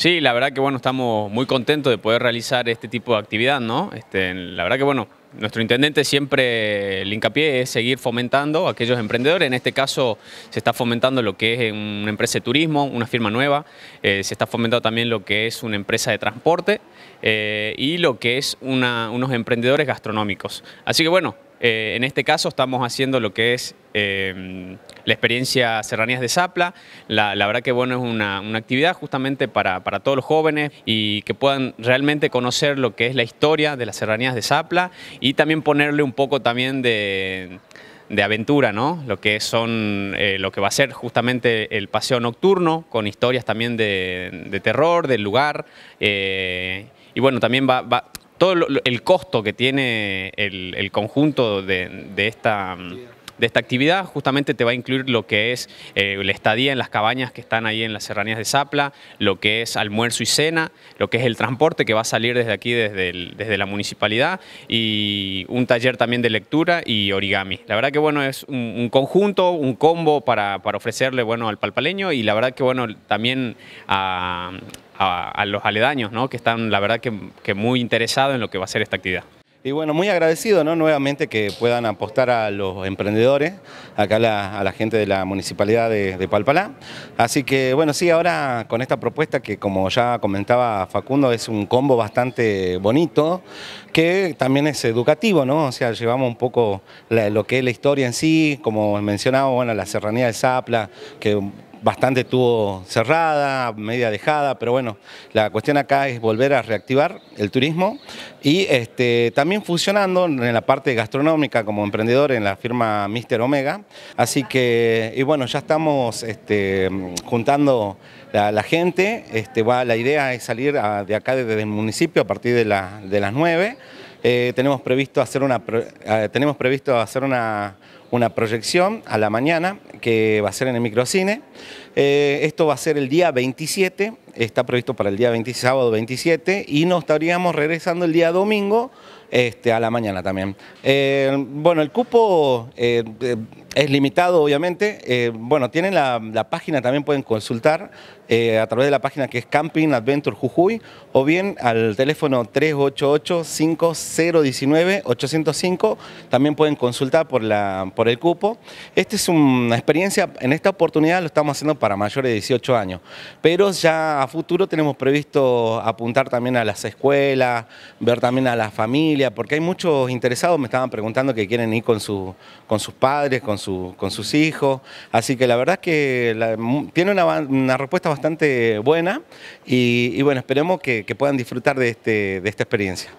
Sí, la verdad que bueno, estamos muy contentos de poder realizar este tipo de actividad, ¿no? Este, la verdad que bueno, nuestro intendente siempre el eh, hincapié es seguir fomentando a aquellos emprendedores. En este caso se está fomentando lo que es una empresa de turismo, una firma nueva. Eh, se está fomentando también lo que es una empresa de transporte eh, y lo que es una, unos emprendedores gastronómicos. Así que bueno, en este caso estamos haciendo lo que es Em, la experiencia Serranías de Zapla. La, verdad que bueno, es una, una actividad justamente para, todos los jóvenes y que puedan realmente conocer lo que es la historia de las Serranías de Zapla y también ponerle un poco también de, aventura, ¿no? Lo que son, eh, lo que va a ser justamente el paseo nocturno, con historias también de, de terror, del lugar. Eh, y bueno, también va, todo el costo que tiene el, el conjunto de, de esta de esta actividad justamente te va a incluir lo que es eh, la estadía en las cabañas que están ahí en las serranías de Zapla, lo que es almuerzo y cena, lo que es el transporte que va a salir desde aquí, desde, desde la municipalidad y un taller también de lectura y origami. La verdad que bueno, es un, conjunto, un combo para, ofrecerle bueno, al palpaleño y la verdad que bueno, también a... los aledaños, ¿no? que están la verdad que, que muy interesados en lo que va a ser esta actividad. Y bueno, muy agradecido, ¿no? Nuevamente que puedan apostar a los emprendedores, acá a la gente de la municipalidad de, Palpalá. Así que bueno, sí, ahora con esta propuesta que como ya comentaba Facundo, es un combo bastante bonito, que también es educativo, ¿no? O sea, llevamos un poco lo que es la historia en sí, como mencionaba, bueno, la serranía de Zapla, que bastante estuvo cerrada, media dejada, pero bueno, la cuestión acá es volver a reactivar el turismo y este, también funcionando en la parte gastronómica como emprendedor en la firma Mister Omega. Así que, y bueno, ya estamos este, juntando la, la gente, este, va, la idea es salir de acá desde el municipio a partir de, de las 9 eh, tenemos previsto hacer, una, eh, tenemos previsto hacer una, proyección a la mañana que va a ser en el microcine. Eh, esto va a ser el día 27, está previsto para el día sábado 27 y nos estaríamos regresando el día domingo este, a la mañana también. bueno, el cupo es limitado, obviamente. Eh, bueno, tienen la, página, también pueden consultar eh, a través de la página que es Camping Adventure Jujuy o bien al teléfono 388-5019-805. También pueden consultar por, la, por el cupo. Esta es una experiencia, en esta oportunidad lo estamos haciendo para mayores de 18 años, pero ya a futuro tenemos previsto apuntar también a las escuelas, ver también a la familia, porque hay muchos interesados, me estaban preguntando que quieren ir con, su, con sus padres, con con sus hijos. Así que la verdad que tiene una, respuesta bastante buena y, bueno, esperemos que, que, puedan disfrutar de, este, de esta experiencia.